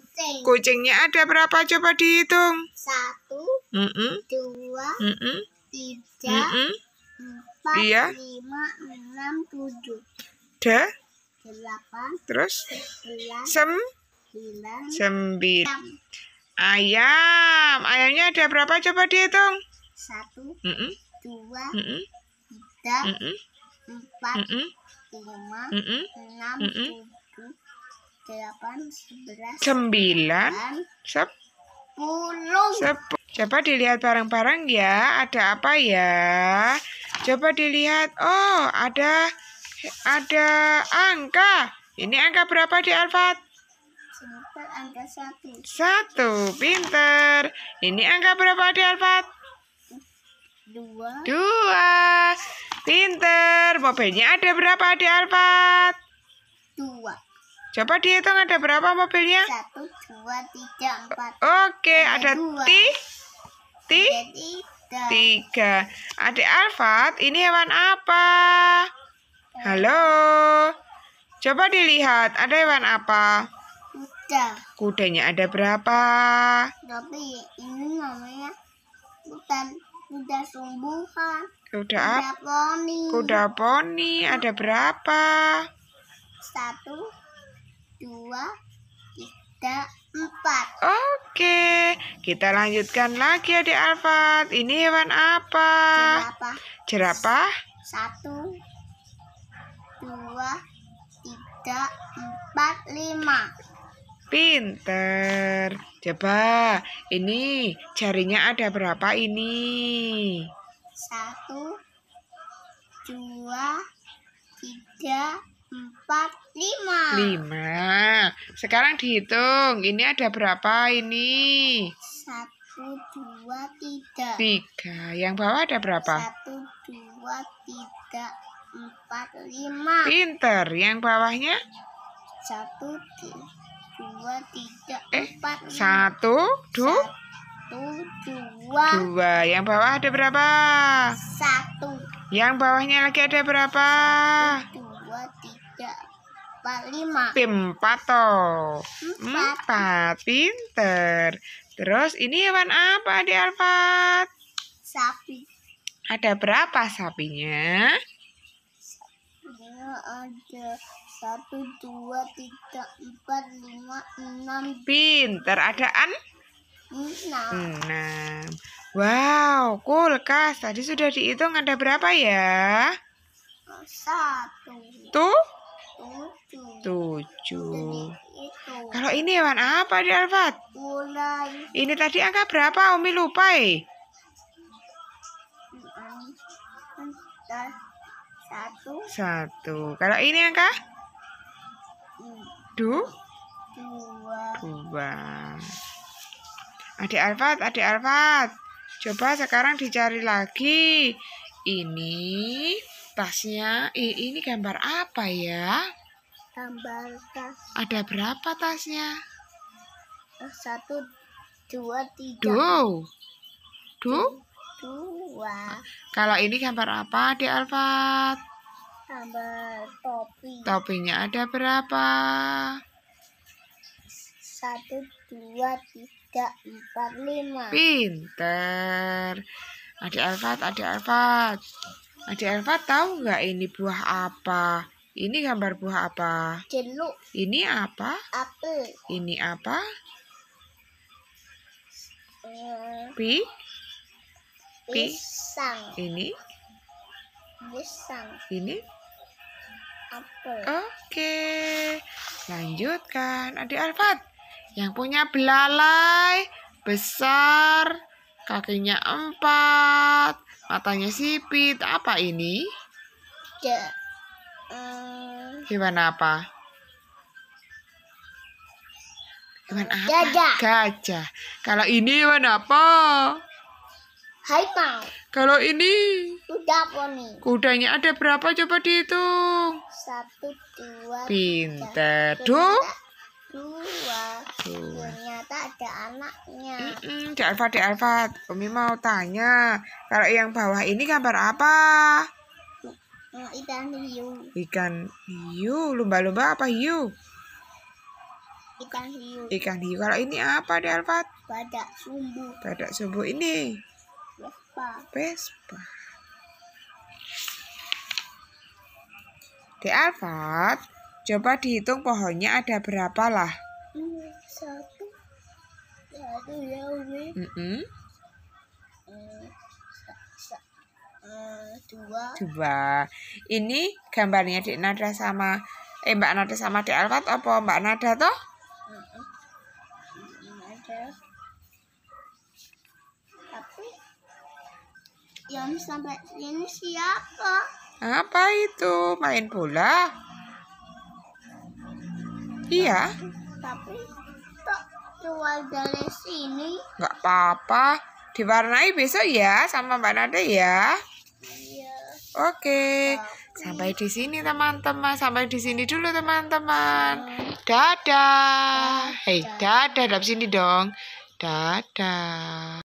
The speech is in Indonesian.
kucing. Kucingnya ada berapa? Coba dihitung. Satu, mm -mm. dua, mm -mm. tiga, mm -mm. empat, iya. lima, enam, tujuh. De? Delapan. Terus? Sembilan. Sem? Sembilan. Sembilan. Ayam. Ayamnya ada berapa? Coba dihitung. Satu, mm -mm. dua, mm -mm. tiga, mm -mm. empat, mm -mm. lima, mm -mm. enam, mm -mm. tujuh delapan, sembilan, sepuluh. Sep Coba dilihat barang-barang ya, ada apa ya? Coba dilihat, oh ada ada angka. Ini angka berapa di Alfat? angka satu. Satu, pinter. Ini angka berapa di Alfat? Dua. Dua, pinter. Mobilnya ada berapa di Alfat? Coba dihitung ada berapa mobilnya? Satu, dua, tiga, empat. Oke, ada, ada ti, ti, tiga. tiga. ada Alfat, ini hewan apa? Halo. Coba dilihat, ada hewan apa? Kuda. Kudanya ada berapa? Tapi ini namanya hutan kuda sumbuhan. Kuda, kuda poni. Kuda poni ada berapa? Satu, dua, tiga, empat. Oke, kita lanjutkan lagi ya Alfat. Ini hewan apa? Jerapah. Satu, dua, tiga, empat, lima. Pinter. Coba, ini jarinya ada berapa ini? Satu, dua, tiga, empat, lima. Lima. Sekarang dihitung. Ini ada berapa ini? Satu, dua, tiga. Tiga. Yang bawah ada berapa? Satu, dua, tiga, empat, lima. Pinter. Yang bawahnya? Satu, dua, tiga, eh, empat, lima. Satu, dua. dua. Dua. Yang bawah ada berapa? Satu. Yang bawahnya lagi ada berapa? Satu, empat lima empat pato empat. empat pinter terus ini hewan apa di Alfat sapi ada berapa sapinya sapinya ada satu dua tiga empat lima enam pinter ada an enam enam wow kulkas tadi sudah dihitung ada berapa ya satu tuh tujuh. Kalau ini hewan apa di Alfat? Ini tadi angka berapa? Umi lupa eh. Satu. Satu. Kalau ini angka? Du? Dua. Dua. Adik Alfat, adik Alfat. Coba sekarang dicari lagi. Ini tasnya, ini gambar apa ya? gambar tas. Ada berapa tasnya? Oh, satu, dua, tiga. Dua. Do? Dua. Kalau ini gambar apa di Alfat? Gambar topi. Topinya ada berapa? Satu, dua, tiga, empat, lima. Pinter. Adik Alfat, adik Alfat. Adik Alfat tahu nggak ini buah apa? Ini gambar buah apa? Jeruk. Ini apa? Apel. Ini apa? Uh, Pi? Pi? Pisang. Ini? Pisang. Ini? Apel. Oke. Lanjutkan. Adik Alfat. Yang punya belalai besar, kakinya empat, matanya sipit. Apa ini? Jeruk. Eh, gimana apa? Gimana apa? Gajah. Gajah. Kalau ini gimana apa? Pak. Kalau ini? Kuda poni. Kudanya ada berapa coba dihitung? Satu, dua, Pinter. Dua. Dua. dua. Ternyata ada anaknya. Mm -mm, Alfa, di Alfa. Umi mau tanya. Kalau yang bawah ini gambar apa? Oh, ikan hiu. Ikan hiu, lumba-lumba apa hiu? Ikan hiu. Ikan hiu. Kalau ini apa, alfat Badak sumbu. Badak sumbu ini. Vespa. Vespa. alfat coba dihitung pohonnya ada berapa lah? Satu. Satu ya, Umi. Ya, mm dua ini gambarnya di Nada sama eh Mbak Nada sama di Alfat apa Mbak Nada toh tapi yang sampai ini siapa apa itu main bola iya tapi kok keluar dari sini nggak apa-apa diwarnai besok ya sama Mbak Nada ya Oke, sampai di sini teman-teman, sampai di sini dulu teman-teman. Dadah. Hei, dadah, dadah sini dong. Dadah.